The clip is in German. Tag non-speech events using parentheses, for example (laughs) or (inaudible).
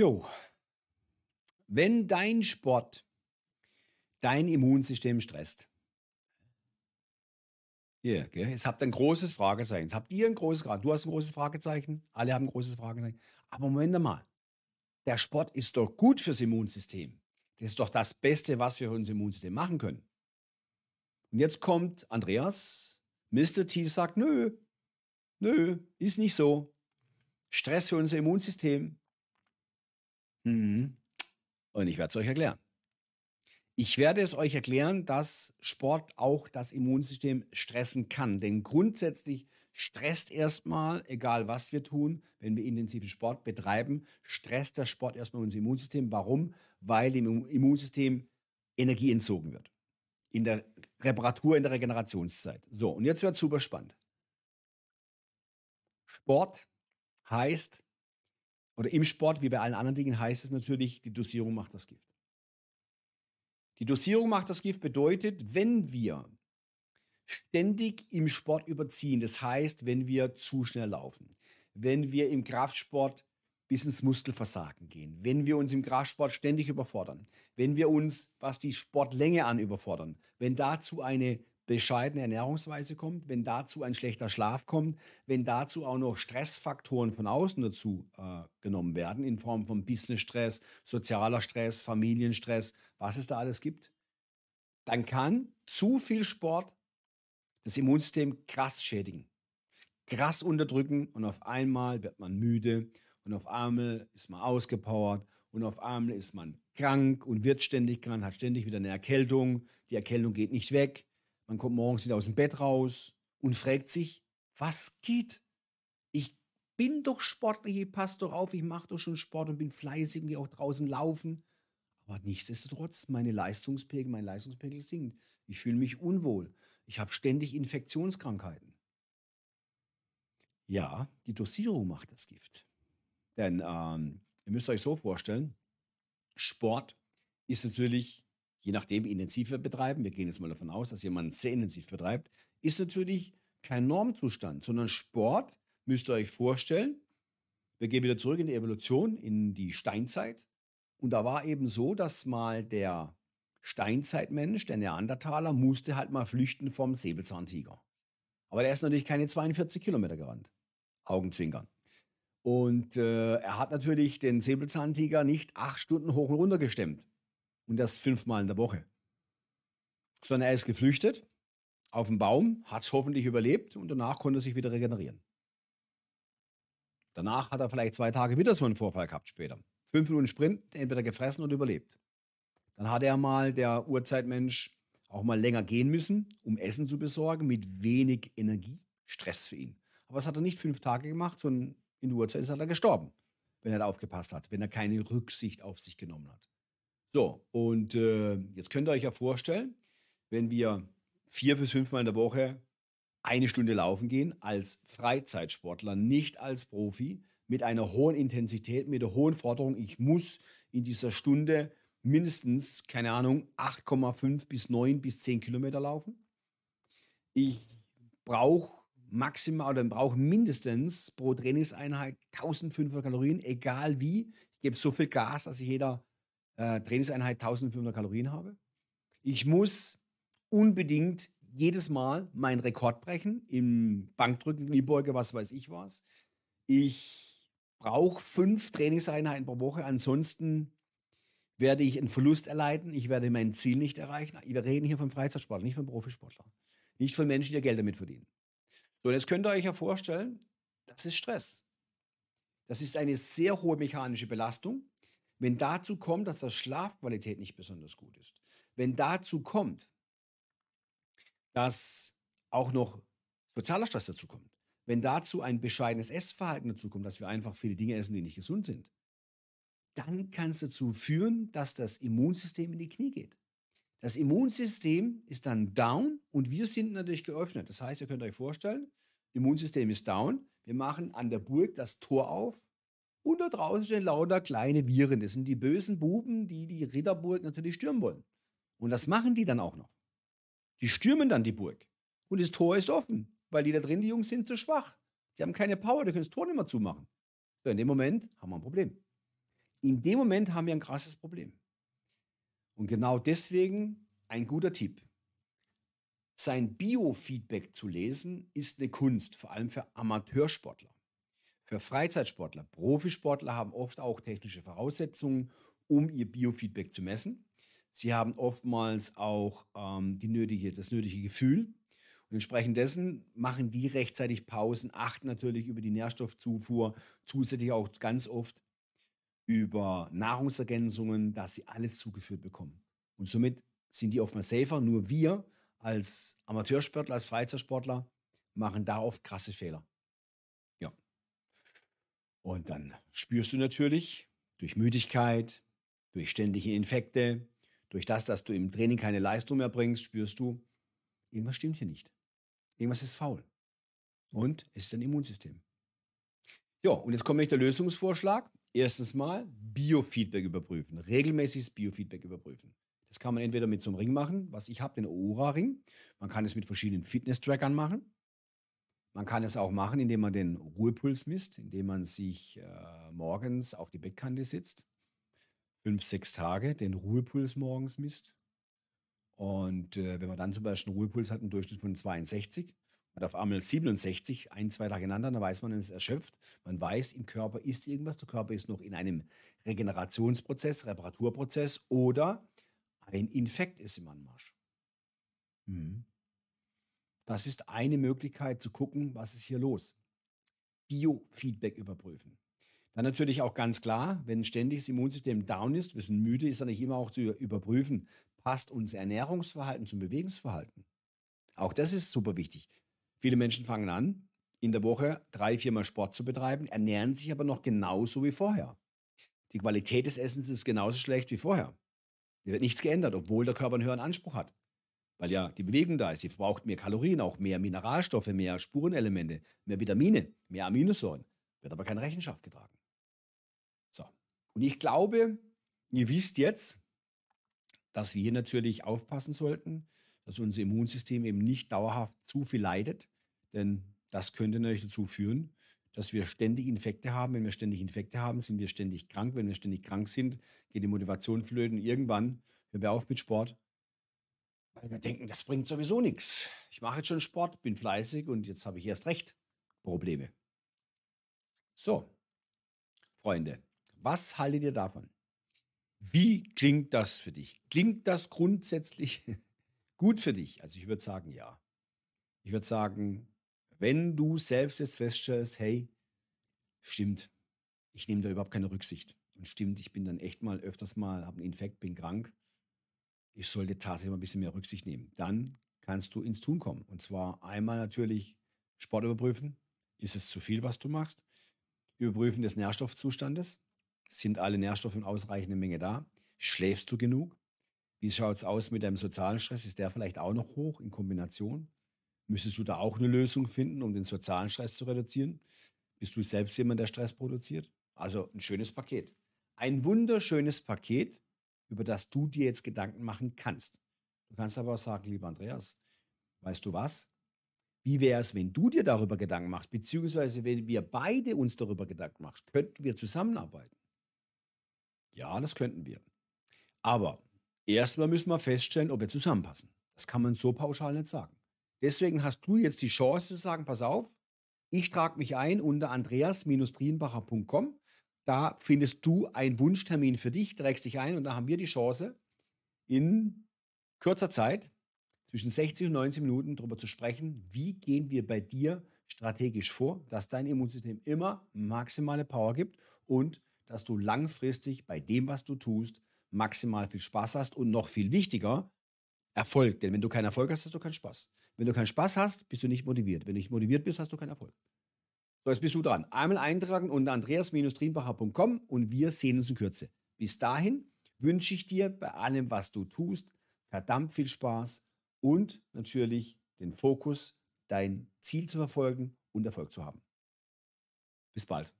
Jo. Wenn dein Sport dein Immunsystem stresst, ja, yeah, okay. Jetzt habt ihr ein großes Fragezeichen. Jetzt habt ihr ein großes Fragezeichen. Du hast ein großes Fragezeichen. Alle haben ein großes Fragezeichen. Aber Moment mal. Der Sport ist doch gut fürs Immunsystem. Das ist doch das Beste, was wir für unser Immunsystem machen können. Und jetzt kommt Andreas. Mr. T sagt, nö, nö, ist nicht so. Stress für unser Immunsystem. Mhm. Und ich werde es euch erklären. Ich werde es euch erklären, dass Sport auch das Immunsystem stressen kann. Denn grundsätzlich stresst erstmal, egal was wir tun, wenn wir intensiven Sport betreiben, stresst der Sport erstmal unser Immunsystem. Warum? Weil dem Immunsystem Energie entzogen wird. In der Reparatur, in der Regenerationszeit. So, und jetzt wird es super spannend. Sport heißt oder im Sport, wie bei allen anderen Dingen, heißt es natürlich, die Dosierung macht das Gift. Die Dosierung macht das Gift bedeutet, wenn wir ständig im Sport überziehen, das heißt, wenn wir zu schnell laufen, wenn wir im Kraftsport bis ins Muskelversagen gehen, wenn wir uns im Kraftsport ständig überfordern, wenn wir uns, was die Sportlänge an, überfordern, wenn dazu eine bescheidene Ernährungsweise kommt, wenn dazu ein schlechter Schlaf kommt, wenn dazu auch noch Stressfaktoren von außen dazu äh, genommen werden, in Form von Businessstress, sozialer Stress, Familienstress, was es da alles gibt, dann kann zu viel Sport das Immunsystem krass schädigen, krass unterdrücken und auf einmal wird man müde und auf einmal ist man ausgepowert und auf einmal ist man krank und wird ständig krank, hat ständig wieder eine Erkältung, die Erkältung geht nicht weg man kommt morgens wieder aus dem Bett raus und fragt sich, was geht? Ich bin doch sportlich, ich passe doch auf, ich mache doch schon Sport und bin fleißig und gehe auch draußen laufen. Aber nichtsdestotrotz, meine Leistungspegel, mein Leistungspegel sinkt. Ich fühle mich unwohl. Ich habe ständig Infektionskrankheiten. Ja, die Dosierung macht das Gift. Denn ähm, ihr müsst euch so vorstellen, Sport ist natürlich je nachdem, wie intensiv wir betreiben, wir gehen jetzt mal davon aus, dass jemand sehr intensiv betreibt, ist natürlich kein Normzustand, sondern Sport, müsst ihr euch vorstellen, wir gehen wieder zurück in die Evolution, in die Steinzeit. Und da war eben so, dass mal der Steinzeitmensch, der Neandertaler, musste halt mal flüchten vom Säbelzahntiger. Aber der ist natürlich keine 42 Kilometer gerannt. Augenzwinkern. Und äh, er hat natürlich den Säbelzahntiger nicht acht Stunden hoch und runter gestemmt. Und das fünfmal in der Woche. Sondern er ist geflüchtet auf dem Baum, hat es hoffentlich überlebt und danach konnte er sich wieder regenerieren. Danach hat er vielleicht zwei Tage wieder so einen Vorfall gehabt später. Fünf Minuten Sprint, entweder gefressen oder überlebt. Dann hat er mal, der Urzeitmensch, auch mal länger gehen müssen, um Essen zu besorgen, mit wenig Energie. Stress für ihn. Aber das hat er nicht fünf Tage gemacht, sondern in der Uhrzeit ist er gestorben, wenn er da aufgepasst hat, wenn er keine Rücksicht auf sich genommen hat. So, und äh, jetzt könnt ihr euch ja vorstellen, wenn wir vier bis fünfmal in der Woche eine Stunde laufen gehen, als Freizeitsportler, nicht als Profi, mit einer hohen Intensität, mit der hohen Forderung, ich muss in dieser Stunde mindestens, keine Ahnung, 8,5 bis 9 bis 10 Kilometer laufen. Ich brauche maximal oder brauche mindestens pro Trainingseinheit 1500 Kalorien, egal wie. Ich gebe so viel Gas, dass ich jeder äh, Trainingseinheit 1500 Kalorien habe. Ich muss unbedingt jedes Mal meinen Rekord brechen im Bankdrücken, Kniebeuge, was weiß ich was. Ich brauche fünf Trainingseinheiten pro Woche, ansonsten werde ich einen Verlust erleiden, ich werde mein Ziel nicht erreichen. Wir reden hier von Freizeitsportlern, nicht von Profisportlern, nicht von Menschen, die ihr Geld damit verdienen. So, und jetzt könnt ihr euch ja vorstellen, das ist Stress. Das ist eine sehr hohe mechanische Belastung. Wenn dazu kommt, dass das Schlafqualität nicht besonders gut ist, wenn dazu kommt, dass auch noch sozialer Stress dazu kommt, wenn dazu ein bescheidenes Essverhalten dazu kommt, dass wir einfach viele Dinge essen, die nicht gesund sind, dann kann es dazu führen, dass das Immunsystem in die Knie geht. Das Immunsystem ist dann down und wir sind natürlich geöffnet. Das heißt, ihr könnt euch vorstellen, Immunsystem ist down. Wir machen an der Burg das Tor auf und da draußen stehen lauter kleine Viren. Das sind die bösen Buben, die die Ritterburg natürlich stürmen wollen. Und das machen die dann auch noch. Die stürmen dann die Burg. Und das Tor ist offen, weil die da drin, die Jungs sind zu schwach. Die haben keine Power, die können das Tor nicht mehr zumachen. So, in dem Moment haben wir ein Problem. In dem Moment haben wir ein krasses Problem. Und genau deswegen ein guter Tipp. Sein Biofeedback zu lesen ist eine Kunst, vor allem für Amateursportler. Für Freizeitsportler, Profisportler haben oft auch technische Voraussetzungen, um ihr Biofeedback zu messen. Sie haben oftmals auch ähm, die nötige, das nötige Gefühl. Und entsprechend dessen machen die rechtzeitig Pausen, achten natürlich über die Nährstoffzufuhr, zusätzlich auch ganz oft über Nahrungsergänzungen, dass sie alles zugeführt bekommen. Und somit sind die oftmals safer. Nur wir als Amateursportler, als Freizeitsportler machen da oft krasse Fehler. Und dann spürst du natürlich durch Müdigkeit, durch ständige Infekte, durch das, dass du im Training keine Leistung mehr bringst, spürst du, irgendwas stimmt hier nicht. Irgendwas ist faul. Und es ist dein Immunsystem. Ja, und jetzt kommt der Lösungsvorschlag. Erstens mal Biofeedback überprüfen, regelmäßiges Biofeedback überprüfen. Das kann man entweder mit so einem Ring machen, was ich habe, den Aura-Ring. Man kann es mit verschiedenen Fitness-Trackern machen. Man kann es auch machen, indem man den Ruhepuls misst, indem man sich äh, morgens auf die Bettkante sitzt, fünf, sechs Tage den Ruhepuls morgens misst. Und äh, wenn man dann zum Beispiel einen Ruhepuls hat, einen Durchschnitt von 62, hat auf einmal 67, ein, zwei Tage hintereinander, dann weiß man, man ist erschöpft. Man weiß, im Körper ist irgendwas, der Körper ist noch in einem Regenerationsprozess, Reparaturprozess oder ein Infekt ist im Anmarsch. Mhm. Das ist eine Möglichkeit zu gucken, was ist hier los. Biofeedback überprüfen. Dann natürlich auch ganz klar, wenn ständig das Immunsystem down ist, wir sind müde, ist dann nicht immer auch zu überprüfen, passt unser Ernährungsverhalten zum Bewegungsverhalten. Auch das ist super wichtig. Viele Menschen fangen an, in der Woche drei, viermal Sport zu betreiben, ernähren sich aber noch genauso wie vorher. Die Qualität des Essens ist genauso schlecht wie vorher. Hier wird nichts geändert, obwohl der Körper einen höheren Anspruch hat weil ja die Bewegung da ist. Sie verbraucht mehr Kalorien, auch mehr Mineralstoffe, mehr Spurenelemente, mehr Vitamine, mehr Aminosäuren. Wird aber keine Rechenschaft getragen. So. Und ich glaube, ihr wisst jetzt, dass wir natürlich aufpassen sollten, dass unser Immunsystem eben nicht dauerhaft zu viel leidet, denn das könnte natürlich dazu führen, dass wir ständig Infekte haben. Wenn wir ständig Infekte haben, sind wir ständig krank. Wenn wir ständig krank sind, geht die Motivation flöten. Irgendwann hören wir auf mit Sport, weil wir denken, das bringt sowieso nichts. Ich mache jetzt schon Sport, bin fleißig und jetzt habe ich erst recht Probleme. So, Freunde, was haltet ihr davon? Wie klingt das für dich? Klingt das grundsätzlich (laughs) gut für dich? Also ich würde sagen, ja. Ich würde sagen, wenn du selbst jetzt feststellst, hey, stimmt, ich nehme da überhaupt keine Rücksicht. Und stimmt, ich bin dann echt mal öfters mal, habe einen Infekt, bin krank ich sollte tatsächlich mal ein bisschen mehr Rücksicht nehmen. Dann kannst du ins Tun kommen. Und zwar einmal natürlich Sport überprüfen. Ist es zu viel, was du machst? Überprüfen des Nährstoffzustandes. Sind alle Nährstoffe in ausreichender Menge da? Schläfst du genug? Wie schaut es aus mit deinem sozialen Stress? Ist der vielleicht auch noch hoch in Kombination? Müsstest du da auch eine Lösung finden, um den sozialen Stress zu reduzieren? Bist du selbst jemand, der Stress produziert? Also ein schönes Paket. Ein wunderschönes Paket, über das du dir jetzt Gedanken machen kannst. Du kannst aber auch sagen, lieber Andreas, weißt du was? Wie wäre es, wenn du dir darüber Gedanken machst, beziehungsweise wenn wir beide uns darüber Gedanken machen, könnten wir zusammenarbeiten? Ja, das könnten wir. Aber erstmal müssen wir feststellen, ob wir zusammenpassen. Das kann man so pauschal nicht sagen. Deswegen hast du jetzt die Chance zu sagen, pass auf, ich trage mich ein unter andreas-trienbacher.com da findest du einen Wunschtermin für dich, trägst dich ein und da haben wir die Chance, in kürzer Zeit, zwischen 60 und 90 Minuten, darüber zu sprechen, wie gehen wir bei dir strategisch vor, dass dein Immunsystem immer maximale Power gibt und dass du langfristig bei dem, was du tust, maximal viel Spaß hast und noch viel wichtiger, Erfolg. Denn wenn du keinen Erfolg hast, hast du keinen Spaß. Wenn du keinen Spaß hast, bist du nicht motiviert. Wenn du nicht motiviert bist, hast du keinen Erfolg. So, jetzt bist du dran. Einmal eintragen unter andreas-trienbacher.com und wir sehen uns in Kürze. Bis dahin wünsche ich dir bei allem, was du tust, verdammt viel Spaß und natürlich den Fokus, dein Ziel zu verfolgen und Erfolg zu haben. Bis bald.